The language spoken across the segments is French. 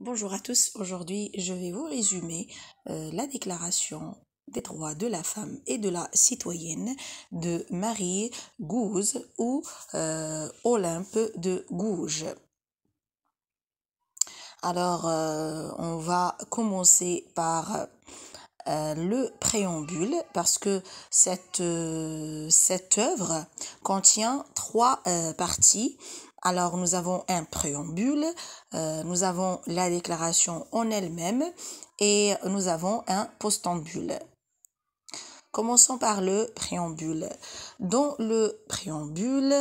Bonjour à tous, aujourd'hui je vais vous résumer euh, la déclaration des droits de la femme et de la citoyenne de Marie Gouze ou euh, Olympe de Gouges. Alors euh, on va commencer par le préambule parce que cette, cette œuvre contient trois parties alors nous avons un préambule, euh, nous avons la déclaration en elle-même et nous avons un postambule. Commençons par le préambule. Dans le préambule,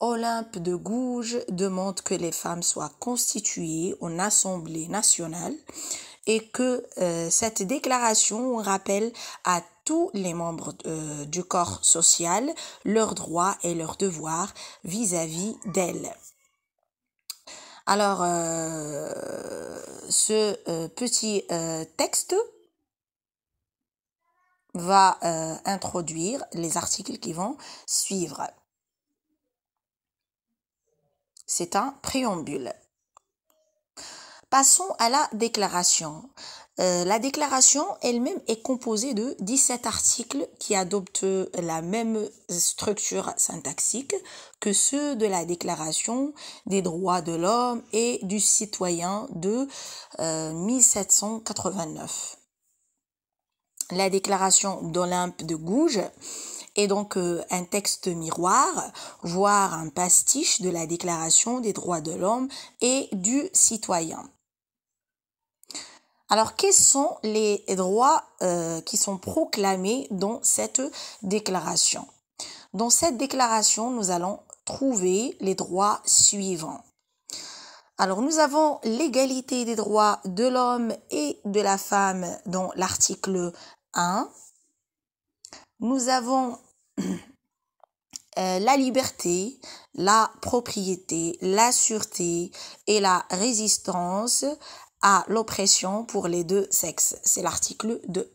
Olympe de Gouges demande que les femmes soient constituées en Assemblée nationale et que euh, cette déclaration rappelle à tous les membres euh, du corps social leurs droits et leurs devoirs vis-à-vis d'elle. Alors, euh, ce petit texte va introduire les articles qui vont suivre. C'est un préambule. Passons à la déclaration. Euh, la déclaration elle-même est composée de 17 articles qui adoptent la même structure syntaxique que ceux de la déclaration des droits de l'homme et du citoyen de 1789. Euh, la déclaration d'Olympe de Gouges est donc euh, un texte miroir, voire un pastiche de la Déclaration des droits de l'homme et du citoyen. Alors, quels sont les droits euh, qui sont proclamés dans cette déclaration Dans cette déclaration, nous allons trouver les droits suivants. Alors, nous avons l'égalité des droits de l'homme et de la femme dans l'article 1. Nous avons euh, la liberté, la propriété, la sûreté et la résistance à l'oppression pour les deux sexes. C'est l'article 2.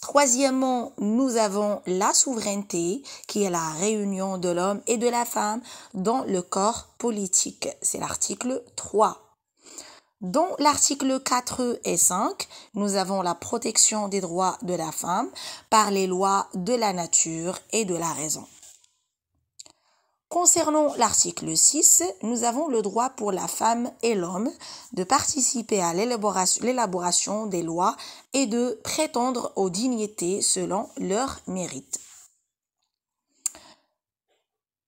Troisièmement, nous avons la souveraineté, qui est la réunion de l'homme et de la femme dans le corps politique. C'est l'article 3. Dans l'article 4 et 5, nous avons la protection des droits de la femme par les lois de la nature et de la raison. Concernant l'article 6, nous avons le droit pour la femme et l'homme de participer à l'élaboration des lois et de prétendre aux dignités selon leurs mérites.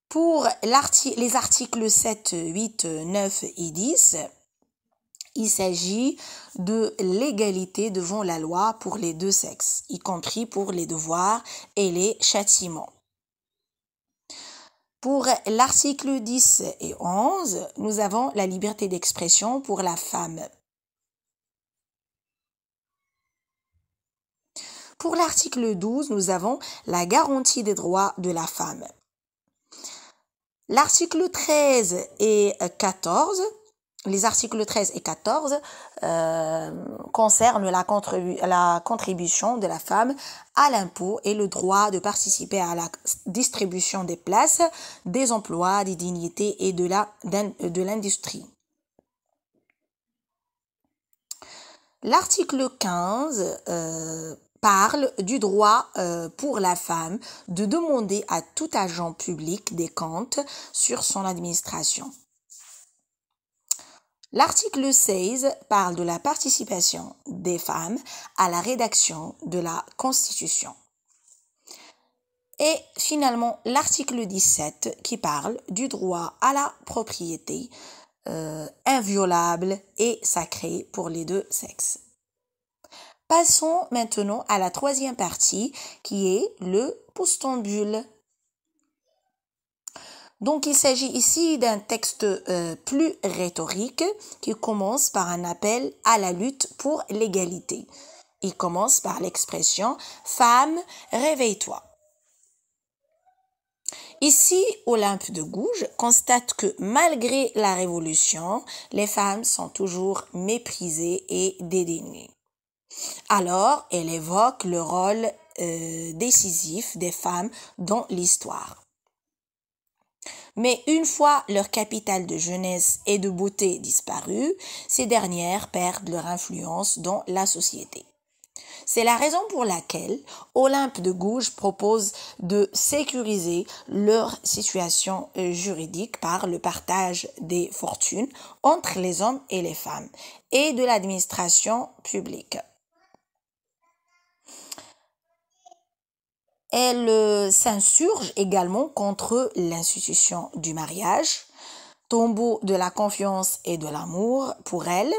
Pour les articles 7, 8, 9 et 10, il s'agit de l'égalité devant la loi pour les deux sexes, y compris pour les devoirs et les châtiments. Pour l'article 10 et 11, nous avons la liberté d'expression pour la femme. Pour l'article 12, nous avons la garantie des droits de la femme. L'article 13 et 14 les articles 13 et 14 euh, concernent la, la, contribution de la femme à l'impôt et le droit de participer à la distribution des places, des emplois, des dignités et de l'industrie. L'article 15 euh, parle du droit euh, pour la femme de demander à tout agent public des comptes sur son administration. L'article 16 parle de la participation des femmes à la rédaction de la Constitution. Et finalement, l'article 17 qui parle du droit à la propriété euh, inviolable et sacré pour les deux sexes. Passons maintenant à la troisième partie qui est le postambule donc il s'agit ici d'un texte euh, plus rhétorique qui commence par un appel à la lutte pour l'égalité. Il commence par l'expression ⁇ Femme, réveille-toi ⁇ Ici, Olympe de Gouges constate que malgré la révolution, les femmes sont toujours méprisées et dédaignées. Alors, elle évoque le rôle euh, décisif des femmes dans l'histoire. Mais une fois leur capital de jeunesse et de beauté disparu, ces dernières perdent leur influence dans la société. C'est la raison pour laquelle Olympe de Gouges propose de sécuriser leur situation euh, juridique par le partage des fortunes entre les hommes et les femmes et de l'administration publique. Elle euh, s'insurge également contre l'institution du mariage, tombeau de la confiance et de l'amour pour elle.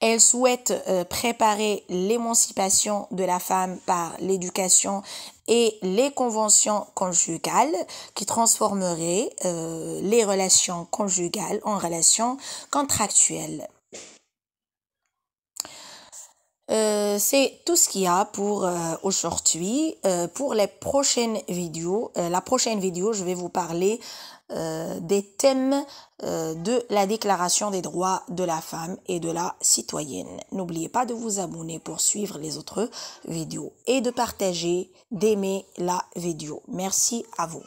Elle souhaite euh, préparer l'émancipation de la femme par l'éducation et les conventions conjugales qui transformeraient euh, les relations conjugales en relations contractuelles. Euh, c'est tout ce qu'il y a pour euh, aujourd'hui. Euh, pour les prochaines vidéos, la prochaine vidéo, je vais vous parler des thèmes de la Déclaration des droits de la femme et de la citoyenne. N'oubliez pas de vous abonner pour suivre les autres vidéos et de partager, d'aimer la vidéo. Merci à vous.